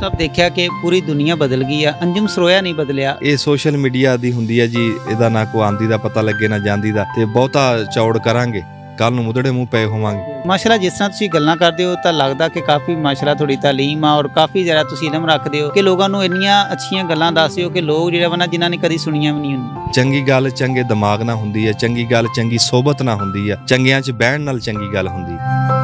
ਸਾਹਿਬ ਸਭ ਦੇਖਿਆ ਕਿ ਪੂਰੀ ਦੁਨੀਆ ਬਦਲ ਗਈ ਆ ਅੰਜਮ ਸਰੋਇਆ ਨਹੀਂ ਬਦਲਿਆ ਇਹ ਸੋਸ਼ਲ ਮੀਡੀਆ ਦੀ ਹੁੰਦੀ ਆ ਜੀ ਇਹਦਾ ਨਾ ਕੋ ਆਂਦੀ ਦਾ ਪਤਾ ਲੱਗੇ ਨਾ ਜਾਂਦੀ ਦਾ ਤੇ ਬਹੁਤਾ ਚੌੜ ਕਰਾਂਗੇ ਕੱਲ ਨੂੰ ਮੁਦੜੇ ਮੂੰਹ ਪਏ ਹੋਵਾਂਗੇ ਮਾਸ਼ਾਅੱਲਾ ਜਿਸ ਤਰ੍ਹਾਂ ਤੁਸੀਂ ਗੱਲਾਂ ਕਰਦੇ ਹੋ ਤਾਂ ਲੱਗਦਾ ਕਿ ਕਾਫੀ ਮਾਸ਼ਾਅੱਲਾ ਥੋੜੀ ਤਾਲੀਮ ਆ ਔਰ ਕਾਫੀ ਜ਼ਿਆਦਾ ਤੁਸੀਂ ਇਲਮ ਰੱਖਦੇ ਹੋ ਕਿ ਲੋਕਾਂ ਨੂੰ ਇੰਨੀਆਂ ਅੱਛੀਆਂ ਗੱਲਾਂ ਦੱਸਦੇ ਹੋ ਕਿ ਲੋਕ ਜਿਹੜਾ ਵਨਾ ਜਿਨ੍ਹਾਂ ਨੇ ਕਦੀ ਸੁਣੀਆਂ ਵੀ ਨਹੀਂ ਹੁੰਦੀਆਂ ਚੰਗੀ ਗੱਲ ਚੰਗੇ ਦਿਮਾਗ ਨਾਲ ਹੁੰਦੀ ਹੈ ਚੰਗੀ ਗੱਲ ਚੰਗੀ ਸੋਬਤ ਨਾਲ ਹੁੰਦੀ ਹੈ ਚੰਗਿਆਂ 'ਚ ਬਹਿਣ ਨਾਲ ਚੰਗੀ ਗੱਲ ਹੁੰਦੀ ਹੈ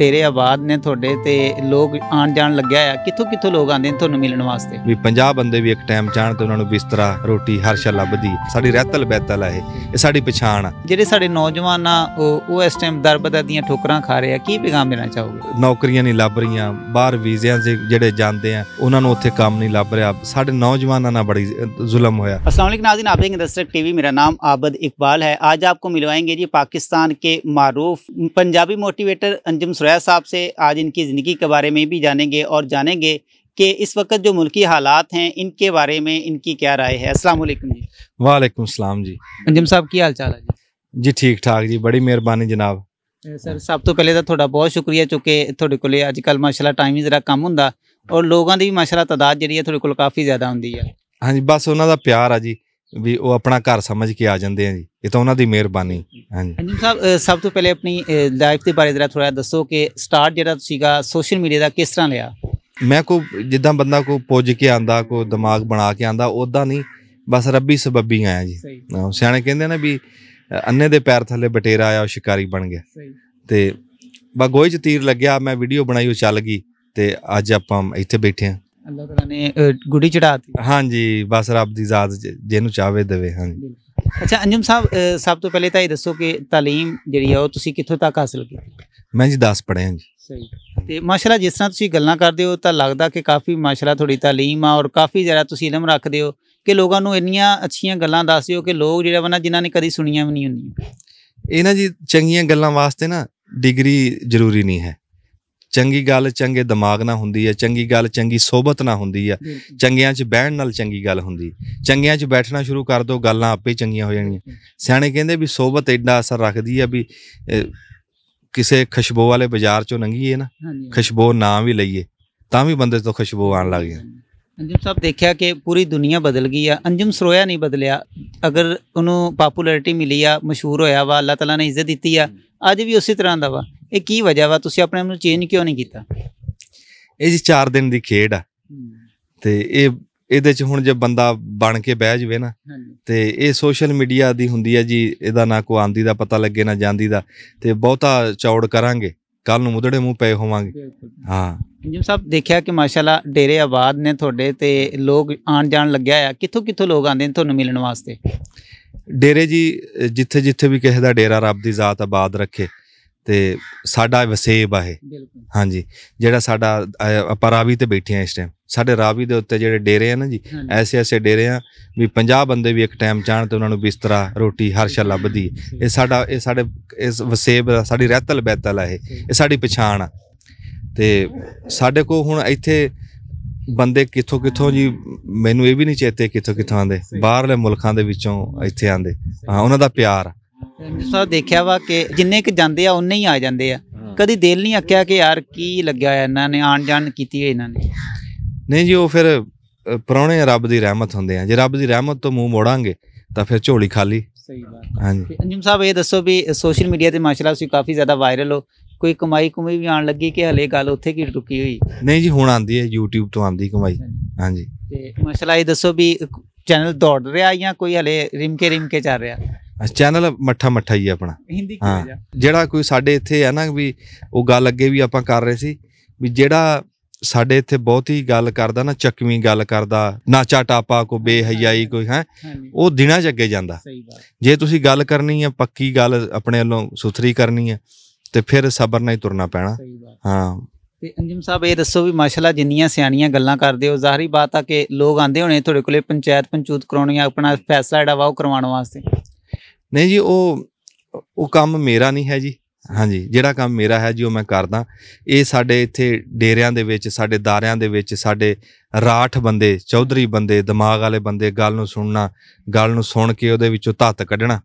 ਡੇਰੇ ਆਬਾਦ ਨੇ ਤੁਹਾਡੇ ਤੇ ਲੋਕ ਆਣ ਜਾਣ ਲੱਗਿਆ ਆ ਕਿੱਥੋਂ ਕਿੱਥੋਂ ਲੋਕ ਆਉਂਦੇ ਨੇ ਤੁਹਾਨੂੰ ਮਿਲਣ ਵਾਸਤੇ ਵੀ 50 ਬੰਦੇ ਵੀ ਇੱਕ ਟਾਈਮ ਚਾਹਣ ਤੇ ਉਹਨਾਂ ਨੂੰ ਬਿਸਤਰਾ ਰੋਟੀ ਹਰ ਸ਼ਾ ਲੱਭਦੀ ਸਾਡੀ ਰਹਿਤਲ ਬੈਤਲ ਹੈ ਇਹ ਸਾਡੀ ਪਛਾਣ ਆ ਜਿਹੜੇ ਸਾਡੇ ਨੌਜਵਾਨ ਆ ਉਹ ਉਹ ਇਸ ਟਾਈਮ ਦਰਬਦਰ ਦੀਆਂ ਠੋਕਰਾਂ ਖਾ ਰਹੇ ਆ ਕੀ ਪੈਗਾਮ ਦੇਣਾ ਚਾਹੋਗੇ ਨੌਕਰੀਆਂ ਨਹੀਂ ਲੱਭ ਰਹੀਆਂ ਬਾਹਰ ਵੀਜ਼ਿਆਂ ਦੇ ਜਿਹੜੇ ਜਾਂਦੇ ਆ ਉਹਨਾਂ ਨੂੰ ਉੱਥੇ ਕੰਮ ਨਹੀਂ ਲੱਭ ਰਿਹਾ ਸਾਡੇ ਨੌਜਵਾਨਾਂ ਨਾਲ ਬੜੀ ਜ਼ੁਲਮ ਹੋਇਆ ਅਸਲਾਮੁਅਲੈਕ ਨਾਜ਼ਰੀਨ ਆਪ ਦੇਖ दस्तक ਟੀਵੀ ਮੇਰਾ ਨਾਮ ਆਬਦ ਇਕਬਾਲ ਹੈ ਅੱਜ ਆਪਕੋ ਮਿਲਵਾਏਗੇ ਜੀ ਪਾਕਿਸਤਾਨ ਕੇ ਮਾਰੂਫ ਪੰਜਾਬੀ ਮੋਟੀਵੇਟਰ ਅੰਜਮ सुरैद मुरैया साहब से आज इनकी ज़िंदगी के बारे में भी जानेंगे और जानेंगे कि इस वक्त जो मुल्की हालात हैं इनके बारे में इनकी क्या राय है अस्सलाम वालेकुम जी वालेकुम सलाम जी अंजम साहब की हाल चाल है जी जी ठीक ठाक जी बड़ी मेहरबानी जनाब सर सब तो पहले तो थोड़ा बहुत शुक्रिया ਚੁੱਕੇ थोड़े को अजक माशाला टाइम ही जरा कम हों और लोगों की भी माशाला तादाद जी थोड़े को काफ़ी ज़्यादा होंगी है हाँ जी बस उन्हों का प्यार है जी ਵੀ ਉਹ ਆਪਣਾ ਘਰ ਸਮਝ ਕੇ ਆ ਜਾਂਦੇ ਆ ਜੀ ਇਹ ਤਾਂ ਉਹਨਾਂ ਦੀ ਮਿਹਰਬਾਨੀ ਹਾਂਜੀ ਹਾਂਜੀ ਸਾਹਿਬ ਸਭ ਤੋਂ ਪਹਿਲੇ ਆਪਣੀ ਲਾਈਫ ਦੇ ਬਾਰੇ ਜਰਾ ਥੋੜਾ ਦੱਸੋ ਕਿ ਸਟਾਰਟ ਜਿਹੜਾ ਸੀਗਾ ਸੋਸ਼ਲ ਮੀਡੀਆ ਦਾ ਕਿਸ ਤਰ੍ਹਾਂ ਲਿਆ ਮੈਂ ਕੋ ਜਿੱਦਾਂ ਬੰਦਾ ਕੋ ਪੁੱਜ ਕੇ ਆਂਦਾ ਕੋ ਦਿਮਾਗ ਬਣਾ ਕੇ ਆਂਦਾ ਉਦਾਂ ਨਹੀਂ ਬਸ ਰੱਬੀ ਸਬੱਬੀ ਆਇਆ ਜੀ ਸਿਆਣੇ ਕਹਿੰਦੇ ਨੇ ਵੀ ਅੰਨੇ ਦੇ ਪੈਰ ਥੱਲੇ ਬਟੇਰਾ ਆਇਆ ਉਹ ਸ਼ਿਕਾਰੀ ਬਣ ਗਿਆ ਤੇ ਬਾ ਗੋਈ ਚ ਤੀਰ ਲੱਗਿਆ ਮੈਂ ਵੀਡੀਓ ਬਣਾਈ ਉਹ ਚੱਲ ਗਈ ਤੇ ਅੱਜ ਆਪਾਂ ਇੱਥੇ ਬੈਠੇ ਆ ਅੱਲਾਹ ਤਾਲਾ ਨੇ ਗੁੱਡੀ ਚੜਾਤੀ ਹਾਂਜੀ ਬਸ ਰੱਬ ਦੀ ਜ਼ਾਤ ਜਿਹਨੂੰ ਚਾਵੇ ਦੇਵੇ ਹਾਂਜੀ ਅੱਛਾ ਅੰਜਮ ਸਾਹਿਬ ਸਭ ਤੋਂ ਪਹਿਲੇ ਤਾਂ ਇਹ ਦੱਸੋ ਕਿ تعلیم ਜਿਹੜੀ ਆ ਉਹ ਤੁਸੀਂ ਕਿੱਥੋਂ ਤੱਕ ਹਾਸਲ ਕੀਤੀ ਮੈਂ ਜੀ 10 ਪੜ੍ਹਿਆ ਜੀ ਸਹੀ ਤੇ ਮਾਸ਼ਾਅੱਲਾ ਜਿਸ ਤਰ੍ਹਾਂ ਤੁਸੀਂ ਗੱਲਾਂ ਕਰਦੇ ਹੋ ਤਾਂ ਲੱਗਦਾ ਕਿ ਕਾਫੀ ਮਾਸ਼ਾਅੱਲਾ ਤੁਹਾਡੀ تعلیم ਆ ਔਰ ਕਾਫੀ ਜ਼ਿਆਦਾ ਤੁਸੀਂ ਇਲਮ ਰੱਖਦੇ ਹੋ ਕਿ ਲੋਕਾਂ ਨੂੰ ਇੰਨੀਆਂ ਅੱਛੀਆਂ ਗੱਲਾਂ ਦੱਸਦੇ ਹੋ ਕਿ ਲੋਕ ਜਿਹੜਾ ਬਣਾ ਜਿਨ੍ਹਾਂ ਨੇ ਕਦੀ ਸੁਣੀਆਂ ਵੀ ਨਹੀਂ ਹੁੰਦੀਆਂ ਇਹ ਨਾ ਜੀ ਚੰਗੀਆਂ ਗੱਲਾਂ ਵਾਸਤੇ ਨਾ ਡਿਗਰੀ ਜ਼ਰੂਰੀ ਨਹੀਂ ਹੈ ਚੰਗੀ ਗੱਲ ਚੰਗੇ ਦਿਮਾਗ ਨਾਲ ਹੁੰਦੀ ਹੈ ਚੰਗੀ ਗੱਲ ਚੰਗੀ ਸੋਬਤ ਨਾਲ ਹੁੰਦੀ ਹੈ ਚੰਗਿਆਂ 'ਚ ਬਹਿਣ ਨਾਲ ਚੰਗੀ ਗੱਲ ਹੁੰਦੀ ਚੰਗਿਆਂ 'ਚ ਬੈਠਣਾ ਸ਼ੁਰੂ ਕਰ ਦੋ ਗੱਲਾਂ ਆਪੇ ਚੰਗੀਆਂ ਹੋ ਜਾਣਗੀਆਂ ਸਿਆਣੇ ਕਹਿੰਦੇ ਵੀ ਸੋਬਤ ਐਡਾ ਅਸਰ ਰੱਖਦੀ ਆ ਵੀ ਕਿਸੇ ਖੁਸ਼ਬੂ ਵਾਲੇ ਬਾਜ਼ਾਰ 'ਚੋਂ ਲੰਘੀਏ ਨਾ ਖੁਸ਼ਬੂ ਨਾ ਵੀ ਲਈਏ ਤਾਂ ਵੀ ਬੰਦੇ ਤੋਂ ਖੁਸ਼ਬੂ ਆਣ ਲੱਗ ਜਾਂਦੀ ਅੰਜਮ ਸਾਹਿਬ ਦੇਖਿਆ ਕਿ ਪੂਰੀ ਦੁਨੀਆ ਬਦਲ ਗਈ ਆ ਅੰਜਮ ਸਰੋਇਆ ਨਹੀਂ ਬਦਲਿਆ ਅਗਰ ਉਹਨੂੰ ਪਪੂਲੈਰਿਟੀ ਮਿਲੀ ਆ ਮਸ਼ਹੂਰ ਹੋਇਆ ਵਾ ਅੱਲਾਹ ਤਾਲਾ ਨੇ ਇੱਜ਼ਤ ਦਿੱਤੀ ਆ ਅੱਜ ਵੀ ਉਸੇ ਤਰ੍ਹਾਂ ਦਾ ਵਾ ਇਹ ਕੀ ਵਜ੍ਹਾ ਵਾ ਤੁਸੀਂ ਆਪਣੇ ਆਪ ਨੂੰ ਚੇਂਜ ਕਿਉਂ ਨਹੀਂ ਕੀਤਾ ਇਹ ਜੀ 4 ਦਿਨ ਦੀ ਖੇਡ ਆ ਤੇ ਇਹ ਇਹਦੇ ਚ ਹੁਣ ਜੇ ਬੰਦਾ ਬਣ ਕੇ ਬਹਿ ਜਵੇ ਨਾ ਤੇ ਇਹ ਸੋਸ਼ਲ ਮੀਡੀਆ ਦੀ ਹੁੰਦੀ ਆ ਜੀ ਇਹਦਾ ਨਾ ਕੋ ਆਂਦੀ ਦਾ ਪਤਾ ਲੱਗੇ ਨਾ ਜਾਂਦੀ ਦਾ ਤੇ ਬਹੁਤਾ ਚੌੜ ਕਰਾਂਗੇ ਕੱਲ ਨੂੰ ਮੁਦੜੇ ਮੂੰਹ ਪਏ ਹੋਵਾਂਗੇ ਹਾਂ ਜੀ ਸਾਹਿਬ ਦੇਖਿਆ ਕਿ ਮਾਸ਼ਾਅੱਲਾ ਡੇਰੇ ਆਬਾਦ ਨੇ ਤੁਹਾਡੇ ਤੇ ਲੋਕ ਆਣ ਜਾਣ ਲੱਗਿਆ ਆ ਕਿੱਥੋਂ ਕਿੱਥੋਂ ਲੋਕ ਆਉਂਦੇ ਨੇ ਤੁਹਾਨੂੰ ਮਿਲਣ ਵਾਸਤੇ ਡੇਰੇ ਜੀ ਜਿੱਥੇ ਜਿੱਥੇ ਵੀ ਕਿਸੇ ਦਾ ਡੇਰਾ ਰੱਬ ਦੀ ਜ਼ਾਤ ਆਬਾਦ ਰੱਖੇ ਤੇ ਸਾਡਾ ਵਸੇਬ ਆ ਇਹ ਹਾਂਜੀ ਜਿਹੜਾ ਸਾਡਾ ਆਪਾਂ ਰਾਵੀ ਤੇ ਬੈਠੇ ਆ ਇਸ ਟਾਈਮ ਸਾਡੇ ਰਾਵੀ ਦੇ ਉੱਤੇ ਜਿਹੜੇ ਡੇਰੇ ਆ ਨਾ ਜੀ ਐਸੇ ਐਸੇ ਡੇਰੇ ਆ ਵੀ 50 ਬੰਦੇ ਵੀ ਇੱਕ ਟਾਈਮ ਚਾਣ ਤੇ ਉਹਨਾਂ ਨੂੰ ਬਿਸਤਰਾ ਰੋਟੀ ਹਰ ਸ਼ਾ ਲੱਭਦੀ ਇਹ ਸਾਡਾ ਇਹ ਸਾਡੇ ਇਸ ਵਸੇਬ ਦਾ ਸਾਡੀ ਰਹਿਤਲ ਬੈਤਲ ਆ ਇਹ ਇਹ ਸਾਡੀ ਪਛਾਣ ਆ ਤੇ ਸਾਡੇ ਕੋ ਹੁਣ ਇੱਥੇ ਬੰਦੇ ਕਿੱਥੋਂ ਕਿੱਥੋਂ ਜੀ ਮੈਨੂੰ ਇਹ ਵੀ ਨਹੀਂ ਚੇਤੇ ਕਿੱਥੋਂ ਕਿੱਥੋਂ ਆਂਦੇ ਬਾਹਰਲੇ ਮੁਲਕਾਂ ਦੇ ਵਿੱਚੋਂ ਇੱਥੇ ਆਂਦੇ ਹਾਂ ਉਹਨਾਂ ਦਾ ਪਿਆਰ ਸਾਹਿਬ ਦੇਖਿਆ ਵਾ ਕਿ ਜਿੰਨੇ ਕਿ ਜਾਂਦੇ ਆ ਉਨੇ ਹੀ ਆ ਜਾਂਦੇ ਆ ਕਦੀ ਦਿਲ ਨਹੀਂ ਆਕਿਆ ਕਿ ਯਾਰ ਕੀ ਲੱਗਿਆ ਹੋਇਆ ਇਹਨਾਂ ਨੇ ਆਣ ਜਾਣ ਕੀਤੀ ਹੋਈ ਇਹਨਾਂ ਨੇ ਨਹੀਂ ਜੀ ਉਹ ਫਿਰ ਪਰੌਣੇ ਰੱਬ ਦੀ ਰਹਿਮਤ ਹੁੰਦੇ ਆ ਜੇ ਰੱਬ ਦੀ ਰਹਿਮਤ ਤੋਂ ਮੂੰਹ ਮੋੜਾਂਗੇ ਤਾਂ ਫਿਰ ਝੋਲੀ ਖਾਲੀ ਸਹੀ ਬਾਤ ਹਾਂਜੀ ਅੰਜਮ ਸਾਹਿਬ ਇਹ ਦੱਸੋ ਵੀ ਸੋਸ਼ਲ ਮੀਡੀਆ ਤੇ ਮਾਸ਼ਾਅੱਲਾ ਤੁਸੀਂ ਕਾਫੀ ਜ਼ਿਆਦਾ ਵਾਇਰਲ ਹੋ ਕੋਈ ਕਮਾਈ ਕਮਾਈ ਵੀ ਆਣ ਲੱਗੀ ਕਿ ਹਲੇ ਗੱਲ ਉੱਥੇ ਕੀ ਰੁਕੀ ਹੋਈ ਨਹੀਂ ਜੀ ਹੁਣ ਆਂਦੀ ਹੈ YouTube ਤੋਂ ਆਂਦੀ ਕਮਾਈ ਹਾਂਜੀ ਤੇ ਮਾਸ਼ਾਅੱਲਾ ਇਹ ਦੱਸੋ ਵੀ ਚੈਨਲ ਦੌੜ ਰਿਹਾ ਜਾਂ ਕੋਈ ਹਲੇ ਰਿਮਕੇ ਰਿਮਕੇ ਚੱਲ ਰਿਹਾ ਚੈਨਲ ਮੱਠਾ ਮੱਠਾ ਹੀ ਆਪਣਾ ਹਿੰਦੀ ਜਿਹੜਾ ਕੋਈ ਸਾਡੇ ਇੱਥੇ ਆ ਨਾ ਵੀ ਉਹ ਗੱਲ ਅੱਗੇ ਵੀ ਆਪਾਂ ਕਰ ਰਹੇ ਸੀ ਵੀ ਜਿਹੜਾ ਸਾਡੇ ਇੱਥੇ ਬਹੁਤ ਹੀ ਗੱਲ ਕਰਦਾ ਨਾ ਚੱਕਵੀਂ ਗੱਲ ਕਰਦਾ ਨਾਚਾ ਟਾਪਾ ਕੋ ਬੇਹਯਾਈ ਕੋਈ ਹੈ ਉਹ ਦਿਨਾਂ ਚ ਅੱਗੇ ਜਾਂਦਾ ਜੇ ਤੁਸੀਂ ਗੱਲ ਕਰਨੀ ਹੈ ਪੱਕੀ ਗੱਲ ਆਪਣੇ ਵੱਲੋਂ ਸੁਥਰੀ ਕਰਨੀ ਹੈ ਤੇ ਫਿਰ ਸਬਰ ਨਾਲ ਹੀ ਤੁਰਨਾ ਪੈਣਾ ਹਾਂ ਤੇ ਅੰਜਮ ਸਾਹਿਬ ਇਹ ਦੱਸੋ ਵੀ ਮਾਸ਼ਾਅੱਲਾ ਜਿੰਨੀਆਂ ਸਿਆਣੀਆਂ ਗੱਲਾਂ ਕਰਦੇ ਹੋ ਜ਼ਾਹਰੀ ਬਾਤ ਆ ਕਿ ਲੋਕ ਆਂਦੇ ਹੋਣੇ ਤੁਹਾਡੇ ਕੋਲੇ ਪੰਚਾਇਤ ਪੰਚੂਤ ਕਰਾਉਣੀ ਆ ਆਪਣਾ ਫੈਸਲਾ ਜਿਹੜਾ ਵਾ ਉਹ ਕਰਵਾਉਣ ਵਾਸਤੇ ਨਹੀਂ ਜੀ ਉਹ ਉਹ ਕੰਮ ਮੇਰਾ ਨਹੀਂ ਹੈ ਜੀ ਹਾਂਜੀ ਜਿਹੜਾ ਕੰਮ ਮੇਰਾ ਹੈ ਜੀ ਉਹ ਮੈਂ ਕਰਦਾ ਇਹ ਸਾਡੇ ਇੱਥੇ ਡੇਰਿਆਂ ਦੇ ਵਿੱਚ ਸਾਡੇ ਦਾਰਿਆਂ ਦੇ ਵਿੱਚ ਸਾਡੇ ਰਾਠ ਬੰਦੇ ਚੌਧਰੀ ਬੰਦੇ ਦਿਮਾਗ ਵਾਲੇ ਬੰਦੇ ਗੱਲ ਨੂੰ ਸੁਣਨਾ ਗੱਲ ਨੂੰ ਸੁਣ ਕੇ ਉਹਦੇ ਵਿੱਚੋਂ ਧੱਤ ਕੱਢਣਾ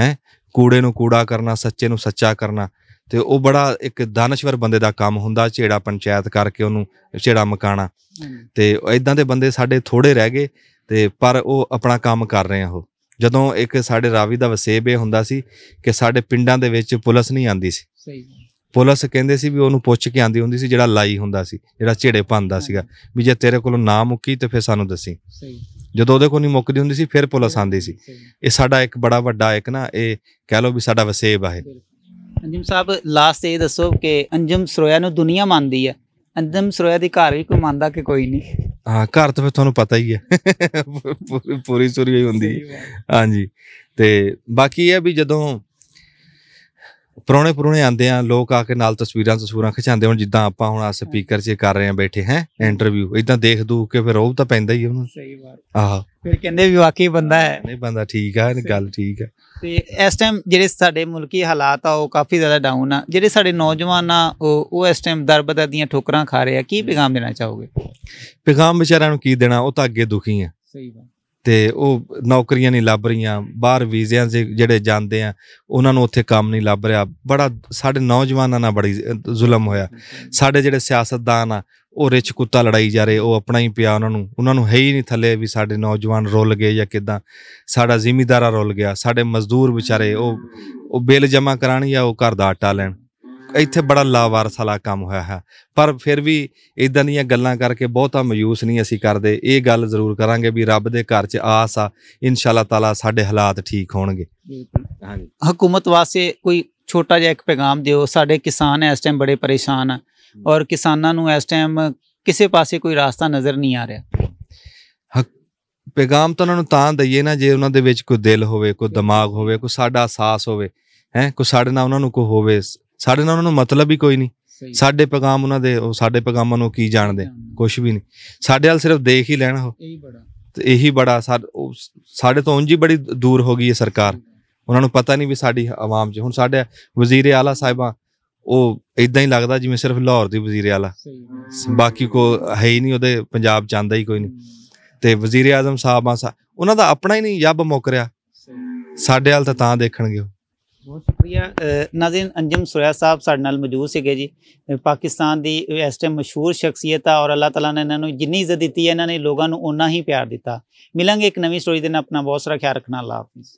ਹੈ ਕੂੜੇ ਨੂੰ ਕੂੜਾ ਕਰਨਾ ਸੱਚੇ ਨੂੰ ਸੱਚਾ ਕਰਨਾ ਤੇ ਉਹ ਬੜਾ ਇੱਕ ਦਾਨਸ਼ਵਰ ਬੰਦੇ ਦਾ ਕੰਮ ਹੁੰਦਾ ਝੇੜਾ ਪੰਚਾਇਤ ਕਰਕੇ ਉਹਨੂੰ ਝੇੜਾ ਮਕਾਣਾ ਤੇ ਇਦਾਂ ਦੇ ਬੰਦੇ ਸਾਡੇ ਥੋੜੇ ਰਹਿ ਗਏ ਤੇ ਪਰ ਉਹ ਆਪਣਾ ਕੰਮ ਕਰ ਰਹੇ ਆ ਉਹ ਜਦੋਂ ਇੱਕ ਸਾਡੇ ਰਾਵੀ ਦਾ ਵਸੇਬ ਇਹ ਹੁੰਦਾ ਸੀ ਕਿ ਸਾਡੇ ਪਿੰਡਾਂ ਦੇ ਵਿੱਚ ਪੁਲਿਸ ਨਹੀਂ ਆਂਦੀ ਸੀ ਸਹੀ ਪੁਲਿਸ ਕਹਿੰਦੇ ਸੀ ਵੀ ਉਹਨੂੰ ਪੁੱਛ ਕੇ ਆਂਦੀ ਹੁੰਦੀ ਸੀ ਜਿਹੜਾ ਲਾਈ ਹੁੰਦਾ ਸੀ ਜਿਹੜਾ ਝੇੜੇ ਪਾਉਂਦਾ ਸੀਗਾ ਵੀ ਜੇ ਤੇਰੇ ਕੋਲੋਂ ਨਾ ਮੁੱਕੀ ਤੇ ਫਿਰ ਸਾਨੂੰ ਦੱਸੀ ਸਹੀ ਜਦੋਂ ਉਹਦੇ ਕੋਲ ਨਹੀਂ ਮੁੱਕਦੀ ਹੁੰਦੀ ਸੀ ਫਿਰ ਪੁਲਿਸ ਆਂਦੀ ਸੀ ਇਹ ਸਾਡਾ ਇੱਕ ਬੜਾ ਵੱਡਾ ਇੱਕ ਨਾ ਇਹ ਕਹਿ ਲਓ ਵੀ ਸਾਡਾ ਵਸੇਬ ਆ ਇਹ ਅੰਜਮ ਸਾਹਿਬ ਲਾਸਟ ਇਹ ਦੱਸੋ ਕਿ ਅੰਜਮ ਸਰੋਇਆ ਨੂੰ ਦੁਨੀਆ ਮੰਨਦੀ ਹੈ ਅੰਜਮ ਸਰੋਇਆ ਦੀ ਘਰ ਵੀ ਕੋਈ ਮੰਨਦਾ ਕਿ ਕੋਈ ਨਹੀਂ ਹਾਂ ਘਰ ਤਾਂ ਫਿਰ ਤੁਹਾਨੂੰ ਪਤਾ ਹੀ ਹੈ ਪੂਰੀ ਚੋਰੀ ਹੀ ਹੁੰਦੀ ਹਾਂਜੀ ਤੇ ਬਾਕੀ ਇਹ ਵੀ ਜਦੋਂ ਪੁਰਾਣੇ ਪੁਰਾਣੇ ਆਂਦੇ ਆ ਲੋਕ ਆ ਕੇ ਨਾਲ ਤਸਵੀਰਾਂ ਤਸਵੀਰਾਂ ਖਿਚਾਉਂਦੇ ਹੁਣ ਜਿੱਦਾਂ ਆਪਾਂ ਹੁਣ ਆ ਸਪੀਕਰ 'ਚ ਕਰ ਰਹੇ ਆ ਬੈਠੇ ਹੈ ਇੰਟਰਵਿਊ ਇਦਾਂ ਦੇਖ ਦੂ ਕੇ ਫਿਰ ਉਹ ਤਾਂ ਪੈਂਦਾ ਹੀ ਉਹਨੂੰ ਸਹੀ ਬਾਤ ਆਹ ਫਿਰ ਕਹਿੰਦੇ ਵੀ ਵਾਕਈ ਬੰਦਾ ਹੈ ਨਹੀਂ ਬੰਦਾ ਠੀਕ ਆ ਇਹ ਗੱਲ ਠੀਕ ਆ ਤੇ ਇਸ ਟਾਈਮ ਜਿਹੜੇ ਸਾਡੇ ਮੁਲਕੀ ਹਾਲਾਤ ਆ ਉਹ ਕਾਫੀ ਜ਼ਿਆਦਾ ਡਾਊਨ ਆ ਜਿਹੜੇ ਸਾਡੇ ਨੌਜਵਾਨ ਆ ਉਹ ਉਹ ਇਸ ਟਾਈਮ ਦਰਬਦਰ ਦੀਆਂ ਠੋਕਰਾਂ ਖਾ ਰਹੇ ਆ ਕੀ ਪੈਗਾਮ ਦੇਣਾ ਚਾਹੋਗੇ ਪੈਗਾਮ ਵਿਚਾਰਿਆਂ ਨੂੰ ਕੀ ਦੇਣਾ ਉਹ ਤਾਂ ਅੱਗੇ ਦੁਖੀ ਆ ਸਹੀ ਬਾਤ ਤੇ ਉਹ ਨੌਕਰੀਆਂ ਨਹੀਂ ਲੱਭ ਰਹੀਆਂ ਬਾਹਰ ਵੀਜ਼ਿਆਂ ਦੇ ਜਿਹੜੇ ਜਾਂਦੇ ਆ ਉਹਨਾਂ ਨੂੰ ਉੱਥੇ ਕੰਮ ਨਹੀਂ ਲੱਭ ਰਿਹਾ ਬੜਾ ਸਾਡੇ ਨੌਜਵਾਨਾਂ ਨਾਲ ਬੜੀ ਜ਼ੁਲਮ ਹੋਇਆ ਸਾਡੇ ਜਿਹੜੇ ਸਿਆਸਤਦਾਨ ਆ ਉਹ ਰਿਚ ਕੁੱਤਾ ਲੜਾਈ ਜਾ ਰਹੇ ਉਹ ਆਪਣਾ ਹੀ ਪਿਆ ਉਹਨਾਂ ਨੂੰ ਉਹਨਾਂ ਨੂੰ ਹੈ ਹੀ ਨਹੀਂ ਥੱਲੇ ਵੀ ਸਾਡੇ ਨੌਜਵਾਨ ਰੁੱਲ ਗਏ ਜਾਂ ਕਿਦਾਂ ਸਾਡਾ ਜ਼ਿਮੀਦਾਰਾ ਰੁੱਲ ਗਿਆ ਸਾਡੇ ਮਜ਼ਦੂਰ ਵਿਚਾਰੇ ਉਹ ਉਹ ਬਿੱਲ ਜਮ੍ਹਾਂ ਕਰਾਣ ਜਾਂ ਉਹ ਘਰ ਦਾ ਆਟਾ ਲੈਣ ਇੱਥੇ ਬੜਾ ਲਾਵਾਰਸ ਵਾਲਾ ਕੰਮ ਹੋਇਆ ਹੈ ਪਰ ਫਿਰ ਵੀ ਇਦਾਂ ਦੀਆਂ ਗੱਲਾਂ ਕਰਕੇ ਬਹੁਤਾ ਮਯੂਸ ਨਹੀਂ ਅਸੀਂ ਕਰਦੇ ਇਹ ਗੱਲ ਜ਼ਰੂਰ ਕਰਾਂਗੇ ਵੀ ਰੱਬ ਦੇ ਘਰ 'ਚ ਆਸ ਆ ਇਨਸ਼ਾਅੱਲਾ ਤਾਲਾ ਸਾਡੇ ਹਾਲਾਤ ਠੀਕ ਹੋਣਗੇ ਹਾਂਜੀ ਹਕੂਮਤ ਵਾਸਤੇ ਕੋਈ ਛੋਟਾ ਜਿਹਾ ਇੱਕ ਪੈਗਾਮ ਦਿਓ ਸਾਡੇ ਕਿਸਾਨ ਇਸ ਟਾਈਮ ਬੜੇ ਪਰੇਸ਼ਾਨ ਆ ਔਰ ਕਿਸਾਨਾਂ ਨੂੰ ਇਸ ਟਾਈਮ ਕਿਸੇ ਪਾਸੇ ਕੋਈ ਰਾਸਤਾ ਨਜ਼ਰ ਨਹੀਂ ਆ ਰਿਹਾ ਪੈਗਾਮ ਤਾਂ ਉਹਨਾਂ ਨੂੰ ਤਾਂ ਦਈਏ ਨਾ ਜੇ ਉਹਨਾਂ ਦੇ ਵਿੱਚ ਕੋਈ ਦਿਲ ਹੋਵੇ ਕੋਈ ਦਿਮਾਗ ਹੋਵੇ ਕੋਈ ਸਾਡਾ ਅਹਿਸਾਸ ਹੋਵੇ ਹੈ ਕੋਈ ਸਾਡੇ ਨਾਲ ਉਹਨਾਂ ਨੂੰ ਕੋ ਹੋਵੇ ਸਾਡੇ ਨਾਲ ਉਹਨਾਂ ਨੂੰ ਮਤਲਬ ਹੀ ਕੋਈ ਨਹੀਂ ਸਾਡੇ ਪੈਗਾਮ ਉਹਨਾਂ ਦੇ ਉਹ ਸਾਡੇ ਪੈਗਾਮਾਂ ਨੂੰ ਕੀ ਜਾਣਦੇ ਕੁਝ ਵੀ ਨਹੀਂ ਸਾਡੇ ਹਾਲ ਸਿਰਫ ਦੇਖ ਹੀ ਲੈਣ ਉਹ ਇਹੀ ਬੜਾ ਤੇ ਇਹੀ ਬੜਾ ਸਾਡੇ ਤੋਂ ਉਂਝ ਹੀ ਬੜੀ ਦੂਰ ਹੋ ਗਈ ਹੈ ਸਰਕਾਰ ਉਹਨਾਂ ਨੂੰ ਪਤਾ ਨਹੀਂ ਵੀ ਸਾਡੀ ਆਵਾਮ 'ਚ ਹੁਣ ਸਾਡੇ ਵਜ਼ੀਰ ਆਲਾ ਸਾਹਿਬਾਂ ਉਹ ਇਦਾਂ ਹੀ ਲੱਗਦਾ ਜਿਵੇਂ ਸਿਰਫ ਲਾਹੌਰ ਦੀ ਵਜ਼ੀਰ ਆਲਾ ਬਾਕੀ ਕੋ ਹੈ ਹੀ ਨਹੀਂ ਉਹਦੇ ਪੰਜਾਬ ਜਾਂਦਾ ਹੀ ਕੋਈ ਨਹੀਂ ਤੇ ਵਜ਼ੀਰ ਆਜ਼ਮ ਸਾਹਿਬਾਂ ਉਹਨਾਂ ਦਾ ਆਪਣਾ ਹੀ ਨਹੀਂ ਜੱਬ ਮੁੱਕ ਰਿਹਾ ਸਾਡੇ ਹਾਲ ਤਾਂ ਤਾਂ ਦੇਖਣਗੇ ਉਹ ਬਹੁਤ ਸ਼ੁਕਰੀਆ ਨਾਜ਼ਰ ਅੰਜਮ ਸੁਰਿਆ ਸਾਹਿਬ ਸਾਡੇ ਨਾਲ ਮੌਜੂਦ ਸੀਗੇ ਜੀ ਪਾਕਿਸਤਾਨ ਦੀ ਇਸ ਟਾਈਮ ਮਸ਼ਹੂਰ ਸ਼ਖਸੀਅਤ ਆ ਔਰ ਅੱਲਾਹ ਤਾਲਾ ਨੇ ਇਹਨਾਂ ਨੂੰ ਜਿੰਨੀ ਇੱਜ਼ਤ ਦਿੱਤੀ ਹੈ ਇਹਨਾਂ ਨੇ ਲੋਕਾਂ ਨੂੰ ਉਨਾ ਹੀ ਪਿਆਰ ਦਿੱਤਾ ਮਿਲਾਂਗੇ ਇੱਕ ਨਵੀਂ ਸਟੋਰੀ ਦੇ ਨਾਲ ਆਪਣਾ ਬਹੁਤ ਸਾਰਾ ਖਿਆਲ ਰੱਖਣਾ ਅੱਲਾਹ ਹਾਫਿਜ਼